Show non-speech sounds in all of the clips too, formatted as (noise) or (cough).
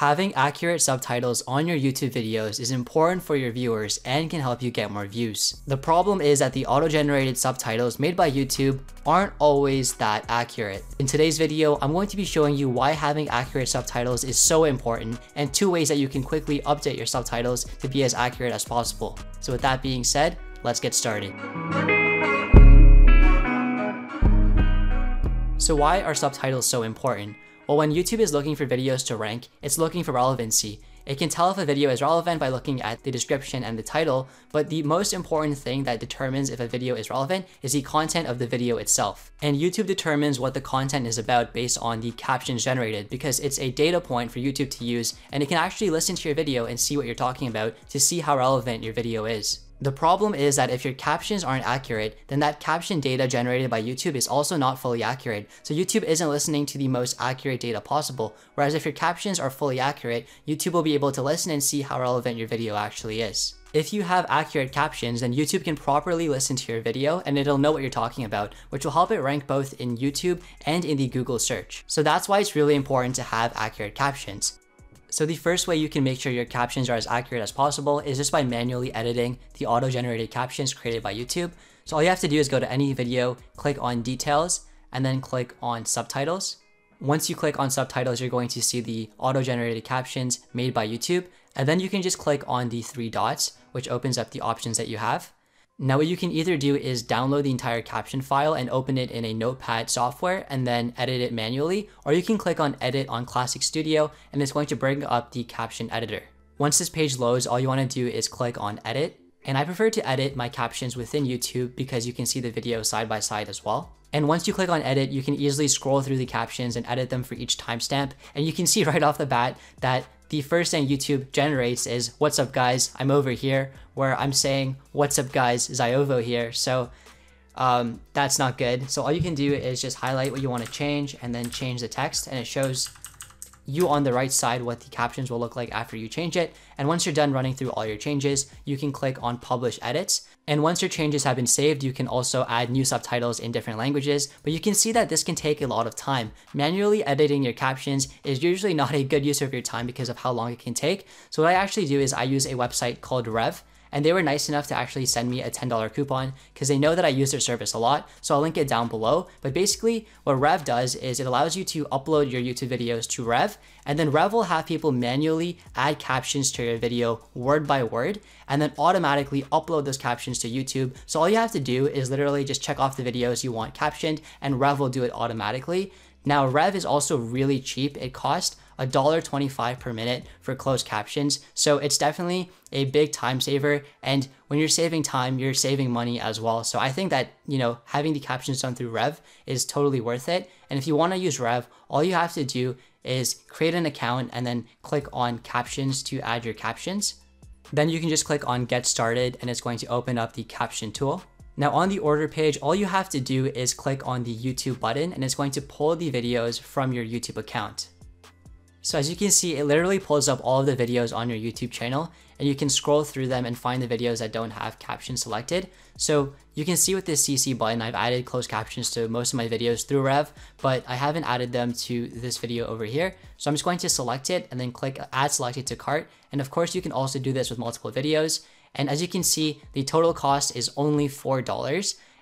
Having accurate subtitles on your YouTube videos is important for your viewers and can help you get more views. The problem is that the auto-generated subtitles made by YouTube aren't always that accurate. In today's video, I'm going to be showing you why having accurate subtitles is so important and two ways that you can quickly update your subtitles to be as accurate as possible. So with that being said, let's get started. So why are subtitles so important? Well, when YouTube is looking for videos to rank, it's looking for relevancy. It can tell if a video is relevant by looking at the description and the title, but the most important thing that determines if a video is relevant is the content of the video itself. And YouTube determines what the content is about based on the captions generated because it's a data point for YouTube to use and it can actually listen to your video and see what you're talking about to see how relevant your video is. The problem is that if your captions aren't accurate, then that caption data generated by YouTube is also not fully accurate. So YouTube isn't listening to the most accurate data possible. Whereas if your captions are fully accurate, YouTube will be able to listen and see how relevant your video actually is. If you have accurate captions, then YouTube can properly listen to your video and it'll know what you're talking about, which will help it rank both in YouTube and in the Google search. So that's why it's really important to have accurate captions. So the first way you can make sure your captions are as accurate as possible is just by manually editing the auto-generated captions created by YouTube. So all you have to do is go to any video, click on details, and then click on subtitles. Once you click on subtitles, you're going to see the auto-generated captions made by YouTube, and then you can just click on the three dots, which opens up the options that you have. Now what you can either do is download the entire caption file and open it in a notepad software and then edit it manually, or you can click on edit on Classic Studio and it's going to bring up the caption editor. Once this page loads, all you wanna do is click on edit, and I prefer to edit my captions within YouTube because you can see the video side by side as well. And once you click on edit, you can easily scroll through the captions and edit them for each timestamp. And you can see (laughs) right off the bat that the first thing YouTube generates is, what's up guys, I'm over here, where I'm saying, what's up guys, Ziovo here. So um, that's not good. So all you can do is just highlight what you want to change and then change the text and it shows you on the right side what the captions will look like after you change it. And once you're done running through all your changes, you can click on publish edits. And once your changes have been saved, you can also add new subtitles in different languages, but you can see that this can take a lot of time. Manually editing your captions is usually (laughs) not a good use of your time because of how long it can take. So what I actually do is I use a website called Rev and they were nice enough to actually send me a $10 coupon because they know that I use their service a lot, so I'll link it down below. But basically, what Rev does is it allows you to upload your YouTube videos to Rev, and then Rev will have people manually add captions to your video word by word, and then automatically upload those captions to YouTube. So all you have to do is literally just check off the videos you want captioned, and Rev will do it automatically. Now, Rev is also really cheap. It costs $1.25 per minute for closed captions. So it's definitely a big time saver. And when you're saving time, you're saving money as well. So I think that, you know, having the captions done through Rev is totally worth it. And if you want to use Rev, all you have to do is create an account and then click on captions to add your captions. Then you can just click on get started and it's going to open up the caption tool. Now on the order page, all you have to do is click on the YouTube button and it's going to pull the videos from your YouTube account. So as you can see, it literally pulls up all of the videos on your YouTube channel and you can scroll through them and find the videos that don't have captions selected. So you can see with this CC button, I've added closed captions to most of my videos through Rev, but I haven't added them to this video over here. So I'm just going to select it and then click add selected to cart. And of course you can also do this with multiple videos. And as you can see, the total cost is only $4.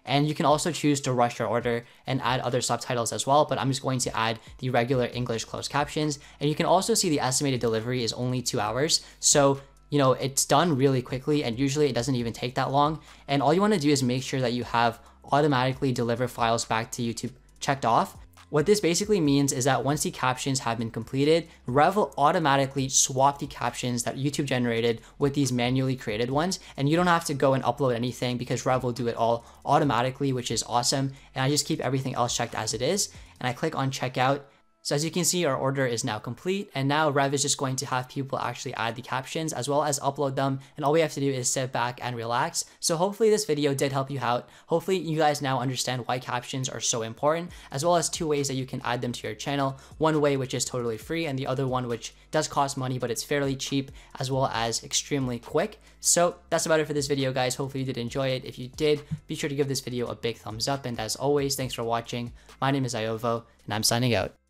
And you can also choose to rush your order and add other subtitles as well, but I'm just going to add the regular English closed captions. And you can also see the estimated delivery is only two hours. So you know, it's done really quickly and usually it doesn't even take that long. And all you wanna do is make sure that you have automatically deliver files back to YouTube checked off what this basically means is that once the captions have been completed, Rev will automatically swap the captions that YouTube generated with these manually created ones, and you don't have to go and upload anything because Rev will do it all automatically, which is awesome. And I just keep everything else checked as it is, and I click on checkout, so as you can see, our order is now complete. And now Rev is just going to have people actually add the captions as well as upload them. And all we have to do is sit back and relax. So hopefully this video did help you out. Hopefully you guys now understand why captions are so important, as well as two ways that you can add them to your channel. One way, which is totally free, and the other one, which does cost money, but it's fairly cheap, as well as extremely quick. So that's about it for this video, guys. Hopefully you did enjoy it. If you did, be sure to give this video a big thumbs up. And as always, thanks for watching. My name is Iovo, and I'm signing out.